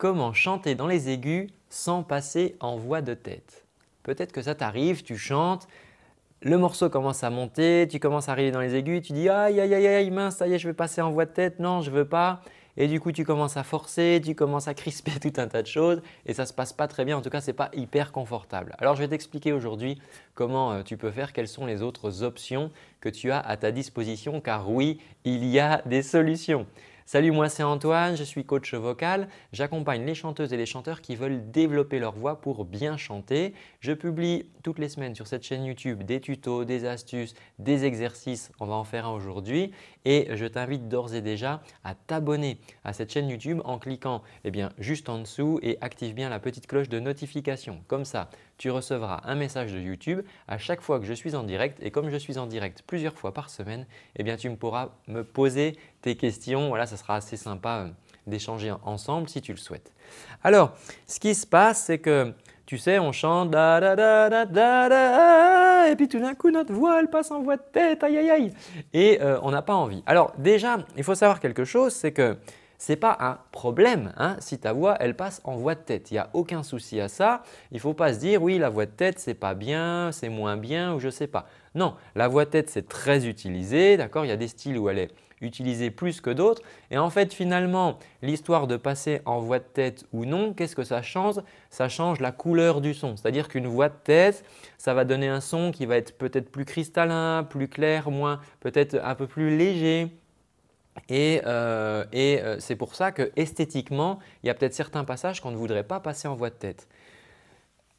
Comment chanter dans les aigus sans passer en voix de tête Peut-être que ça t'arrive, tu chantes, le morceau commence à monter, tu commences à arriver dans les aigus, tu dis aïe aïe aïe aïe mince, ça y est, je vais passer en voix de tête, non, je veux pas. Et du coup, tu commences à forcer, tu commences à crisper tout un tas de choses et ça ne se passe pas très bien. En tout cas, ce n'est pas hyper confortable. Alors, je vais t'expliquer aujourd'hui comment euh, tu peux faire, quelles sont les autres options que tu as à ta disposition, car oui, il y a des solutions. Salut, moi c'est Antoine, je suis coach vocal. J'accompagne les chanteuses et les chanteurs qui veulent développer leur voix pour bien chanter. Je publie toutes les semaines sur cette chaîne YouTube des tutos, des astuces, des exercices. On va en faire un aujourd'hui et je t'invite d'ores et déjà à t'abonner à cette chaîne YouTube en cliquant eh bien, juste en dessous et active bien la petite cloche de notification. Comme ça, tu recevras un message de YouTube à chaque fois que je suis en direct et comme je suis en direct plusieurs fois par semaine, eh bien, tu pourras me poser tes questions. Voilà, ça sera assez sympa euh, d'échanger ensemble si tu le souhaites. Alors, ce qui se passe, c'est que tu sais, on chante da et puis tout d'un coup notre voix elle passe en voix de tête, aïe aïe aïe, et euh, on n'a pas envie. Alors déjà, il faut savoir quelque chose, c'est que ce n'est pas un problème hein, si ta voix elle passe en voix de tête. Il n'y a aucun souci à ça. Il ne faut pas se dire oui la voix de tête c'est pas bien, c'est moins bien ou je ne sais pas. Non, la voix de tête c'est très utilisé, d'accord Il y a des styles où elle est utiliser plus que d'autres. Et en fait, finalement, l'histoire de passer en voix de tête ou non, qu'est-ce que ça change Ça change la couleur du son. C'est-à-dire qu'une voix de tête, ça va donner un son qui va être peut-être plus cristallin, plus clair, moins peut-être un peu plus léger. Et, euh, et euh, c'est pour ça que esthétiquement, il y a peut-être certains passages qu'on ne voudrait pas passer en voix de tête.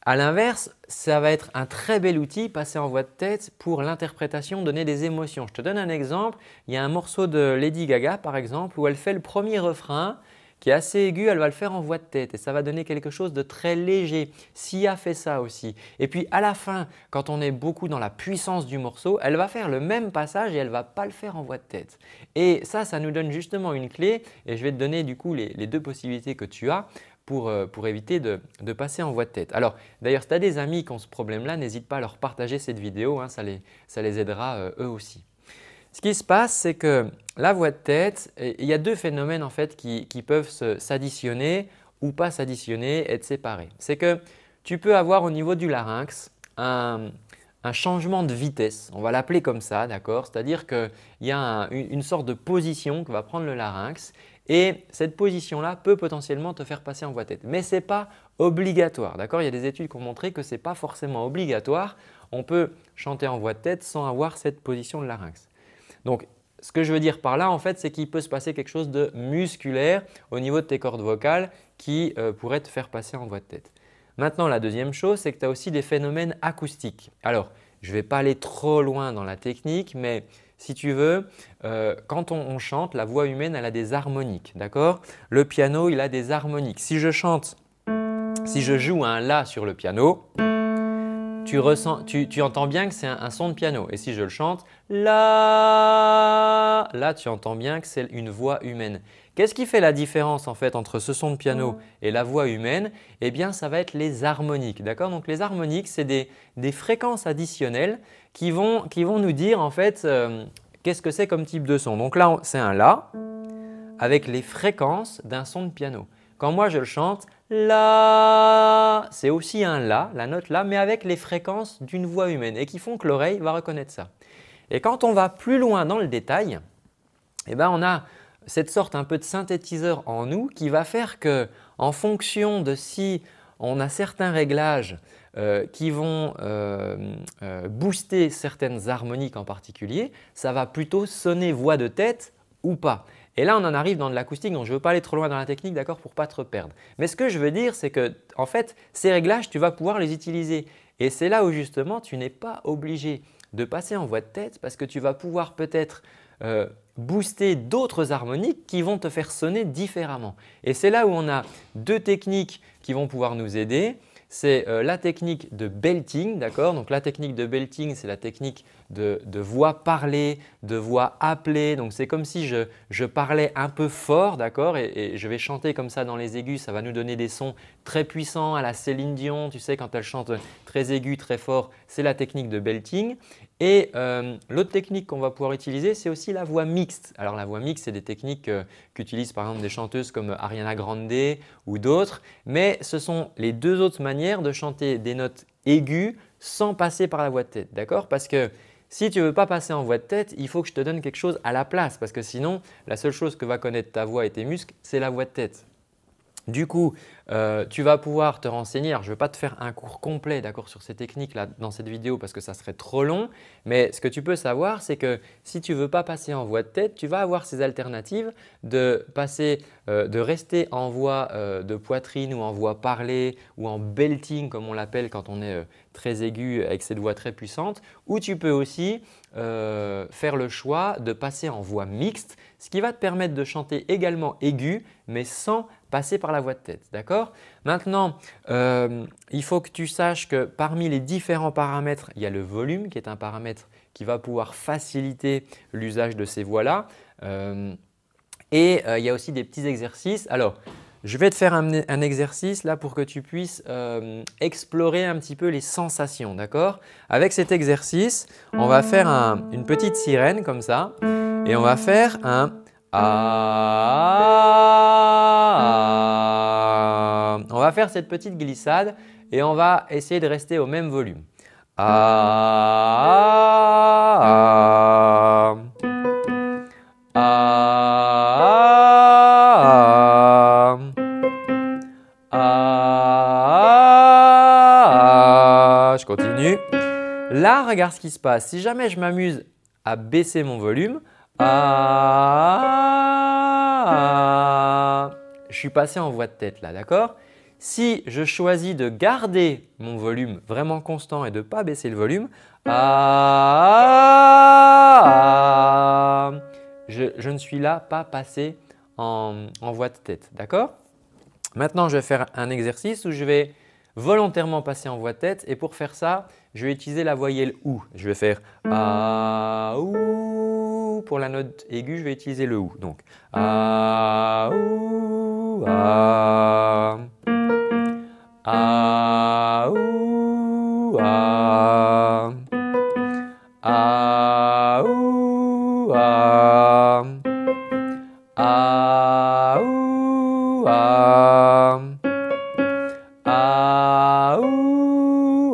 À l'inverse, ça va être un très bel outil passé en voix de tête pour l'interprétation donner des émotions. Je te donne un exemple. Il y a un morceau de Lady Gaga par exemple où elle fait le premier refrain qui est assez aigu, elle va le faire en voix de tête et ça va donner quelque chose de très léger. Sia fait ça aussi. Et puis à la fin, quand on est beaucoup dans la puissance du morceau, elle va faire le même passage et elle ne va pas le faire en voix de tête. Et ça, ça nous donne justement une clé et je vais te donner du coup les deux possibilités que tu as. Euh, pour, éviter de, passer en voie de tête. Alors d'ailleurs, si tu as des amis qui ont ce problème-là, n'hésite pas à leur partager cette vidéo, hein, ça, les, aidera euh, eux aussi. Ce qui se passe, c'est que la voix de tête, il y a deux phénomènes qui, peuvent s'additionner ou pas s'additionner, être séparés. C'est que tu peux avoir au niveau du larynx un, changement de vitesse, on va l'appeler comme ça, d'accord C'est-à-dire qu'il y a une sorte de position que va prendre le larynx et cette position-là peut potentiellement te faire passer en voix de tête Mais ce n'est pas obligatoire. D'accord Il y a des études qui ont montré que ce n'est pas forcément obligatoire. On peut chanter en voix de tête sans avoir cette position de larynx. Donc, ce que je veux dire par là, en fait, c'est qu'il peut se passer quelque chose de musculaire au niveau de tes cordes vocales qui euh, pourrait te faire passer en voix de tête. Maintenant, la deuxième chose, c'est que tu as aussi des phénomènes acoustiques. Alors, je ne vais pas aller trop loin dans la technique, mais si tu veux, euh, quand on, chante, la voix humaine, elle a des harmoniques, d'accord Le piano, il a des harmoniques. Si je chante, si je joue un La sur le piano, tu, ressens, tu, entends bien que c'est un, son de piano. Et si je le chante, La, là, tu entends bien que c'est une voix humaine. Qu'est-ce qui fait la différence en fait entre ce son de piano et la voix humaine Eh bien, ça va être les harmoniques, d'accord Donc les harmoniques, c'est des, des fréquences additionnelles qui vont, qui vont nous dire en fait euh, qu'est-ce que c'est comme type de son. Donc là, c'est un La avec les fréquences d'un son de piano. Quand moi je le chante, La, c'est aussi un La, la note La, mais avec les fréquences d'une voix humaine et qui font que l'oreille va reconnaître ça. Et quand on va plus loin dans le détail, eh ben on a cette sorte un peu de synthétiseur en nous qui va faire que, en fonction de si on a certains réglages euh, qui vont euh, euh, booster certaines harmoniques en particulier, ça va plutôt sonner voix de tête ou pas. Et là, on en arrive dans de l'acoustique, donc je ne veux pas aller trop loin dans la technique, d'accord, pour ne pas te perdre. Mais ce que je veux dire, c'est que, en fait, ces réglages, tu vas pouvoir les utiliser. Et c'est là où justement, tu n'es pas obligé de passer en voix de tête parce que tu vas pouvoir peut-être euh, booster d'autres harmoniques qui vont te faire sonner différemment. Et c'est là où on a deux techniques qui vont pouvoir nous aider c'est euh, la technique de belting, d'accord Donc la technique de belting, c'est la technique de, voix parlée, de voix appelée. Donc c'est comme si je, parlais un peu fort, d'accord et, et, je vais chanter comme ça dans les aigus, ça va nous donner des sons très puissants à la Céline Dion, tu sais, quand elle chante très aigu, très fort, c'est la technique de belting. Et euh, l'autre technique qu'on va pouvoir utiliser, c'est aussi la voix mixte. Alors la voix mixte, c'est des techniques euh, qu'utilisent par exemple des chanteuses comme Ariana Grande ou d'autres, mais ce sont les deux autres manières de chanter des notes aiguës sans passer par la voix de tête, d'accord Parce que si tu ne veux pas passer en voix de tête, il faut que je te donne quelque chose à la place, parce que sinon, la seule chose que va connaître ta voix et tes muscles, c'est la voix de tête. Du coup, euh, tu vas pouvoir te renseigner. je ne veux pas te faire un cours complet d'accord, sur ces techniques là dans cette vidéo parce que ça serait trop long. Mais ce que tu peux savoir, c'est que si tu ne veux pas passer en voix de tête, tu vas avoir ces alternatives de, passer, euh, de rester en voix euh, de poitrine ou en voix parlée ou en belting comme on l'appelle quand on est très aigu avec cette voix très puissante, ou tu peux aussi faire le choix de passer en voix mixte, ce qui va te permettre de chanter également aigu mais sans passer par la voix de tête. D'accord Maintenant, euh, il faut que tu saches que parmi les différents paramètres, il y a le volume qui est un paramètre qui va pouvoir faciliter l'usage de ces voix là euh, et euh, il y a aussi des petits exercices. Alors, je vais te faire un, un exercice là pour que tu puisses explorer un petit peu les sensations, d'accord Avec cet exercice, on va faire une petite sirène comme ça et on va faire un ah, faire cette petite glissade et on va essayer de rester au même volume. Ah, ah, ah, ah, je continue. Là, regarde ce qui se passe. Si jamais je m'amuse à baisser mon volume, je suis passé en voix de tête là, d'accord si je choisis de garder mon volume vraiment constant et de ne pas baisser le volume, ah, je, ne suis là pas passé en, voix de tête. D'accord Maintenant, je vais faire un exercice où je vais volontairement passer en voix de tête et pour faire ça, je vais utiliser la voyelle OU. Je vais faire A, ah, OU. Pour la note aiguë, je vais utiliser le OU. Donc ah, OU, ah, ou, ah. Ah, ou, ah. Ah, ou, ah. Ah,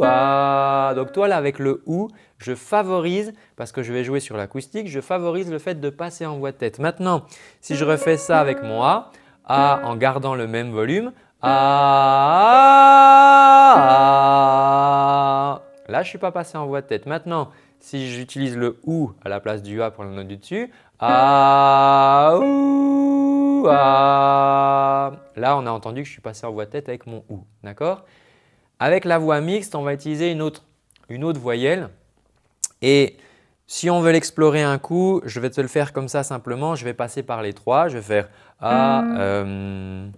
ah. Donc toi là avec le ou, je favorise, parce que je vais jouer sur l'acoustique, je favorise le fait de passer en voix de tête. Maintenant, si je refais ça avec mon A, A en gardant le même volume, ah. Là, je ne suis pas passé en voix de tête. Maintenant, si j'utilise le OU à la place du A pour la note du dessus, ah, ah. Là, on a entendu que je suis passé en voix de tête avec mon OU. D'accord Avec la voix mixte, on va utiliser une autre, voyelle. Et si on veut l'explorer un coup, je vais te le faire comme ça simplement. Je vais passer par les trois. Je vais faire A. Euh,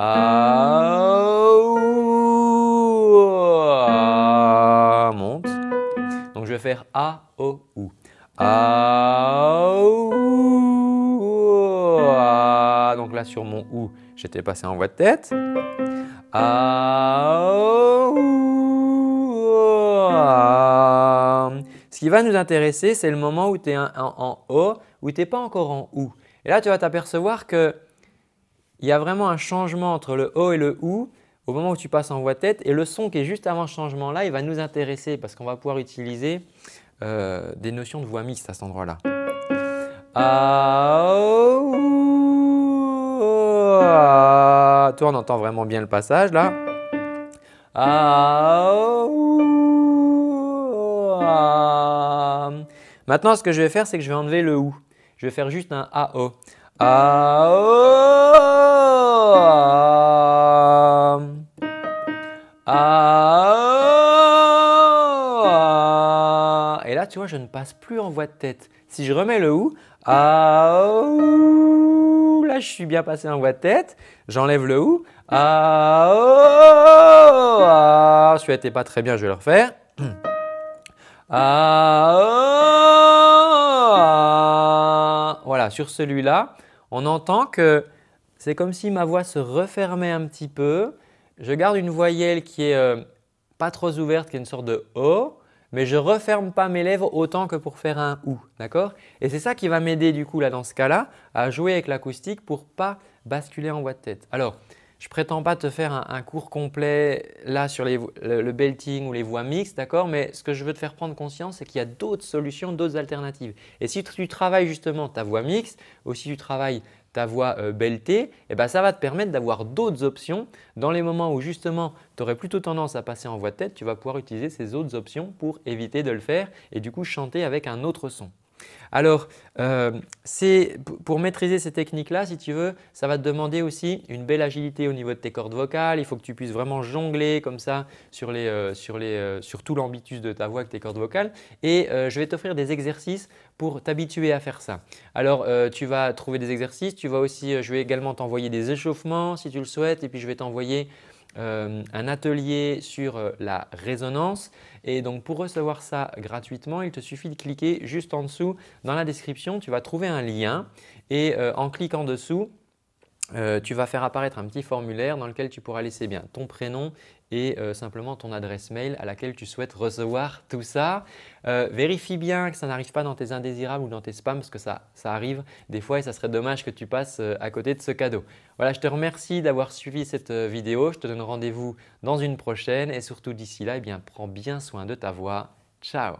a, ah, oh. monte. Donc je vais faire A, O, OU. A, o, Donc là sur mon OU, j'étais passé en voix de tête. A, Ce qui va nous intéresser, c'est le moment où tu es en, en, O, où tu n'es pas encore en OU. Et là, tu vas t'apercevoir que il y a vraiment un changement entre le O et le OU au moment où tu passes en voix tête. Et le son qui est juste avant ce changement-là, il va nous intéresser parce qu'on va pouvoir utiliser euh, des notions de voix mixte à cet endroit-là. Ah, oh, on entend vraiment bien le passage là. Ah, oh, ah. Maintenant, ce que je vais faire, c'est que je vais enlever le OU. Je vais faire juste un AO. Ah, oh et là, tu vois, je ne passe plus en voix de tête. Si je remets le ou, là, je suis bien passé en voix de tête. J'enlève le ou, je ah, celui pas très bien, je vais le refaire. voilà, sur celui-là, on entend que c'est comme si ma voix se refermait un petit peu. Je garde une voyelle qui est euh, pas trop ouverte, qui est une sorte de O, mais je referme pas mes lèvres autant que pour faire un OU, d'accord Et c'est ça qui va m'aider du coup là dans ce cas-là à jouer avec l'acoustique pour pas basculer en voix de tête. Alors, je prétends pas te faire un, cours complet là sur le, belting ou les voix mixtes, d'accord Mais ce que je veux te faire prendre conscience, c'est qu'il y a d'autres solutions, d'autres alternatives. Et si tu travailles justement ta voix mixte, ou si tu travailles ta voix euh, belletée, eh ben, ça va te permettre d'avoir d'autres options. Dans les moments où justement tu aurais plutôt tendance à passer en voix de tête, tu vas pouvoir utiliser ces autres options pour éviter de le faire et du coup chanter avec un autre son. Alors, euh, pour maîtriser ces techniques-là, si tu veux, ça va te demander aussi une belle agilité au niveau de tes cordes vocales. Il faut que tu puisses vraiment jongler comme ça sur, euh, euh, tout l'ambitus de ta voix avec tes cordes vocales. Et je vais t'offrir des exercices pour t'habituer à faire ça. Alors, tu vas trouver des exercices. Tu vas aussi, je vais également t'envoyer des échauffements si tu le souhaites. Et puis, je vais t'envoyer euh, un atelier sur euh, la résonance. Et donc pour recevoir ça gratuitement, il te suffit de cliquer juste en dessous dans la description. Tu vas trouver un lien et euh, en cliquant dessous, euh, tu vas faire apparaître un petit formulaire dans lequel tu pourras laisser bien ton prénom et euh, simplement ton adresse mail à laquelle tu souhaites recevoir tout ça. Euh, vérifie bien que ça n'arrive pas dans tes indésirables ou dans tes spams parce que ça, arrive des fois et ça serait dommage que tu passes à côté de ce cadeau. Voilà, je te remercie d'avoir suivi cette vidéo. Je te donne rendez-vous dans une prochaine et surtout d'ici là, eh bien, prends bien soin de ta voix. Ciao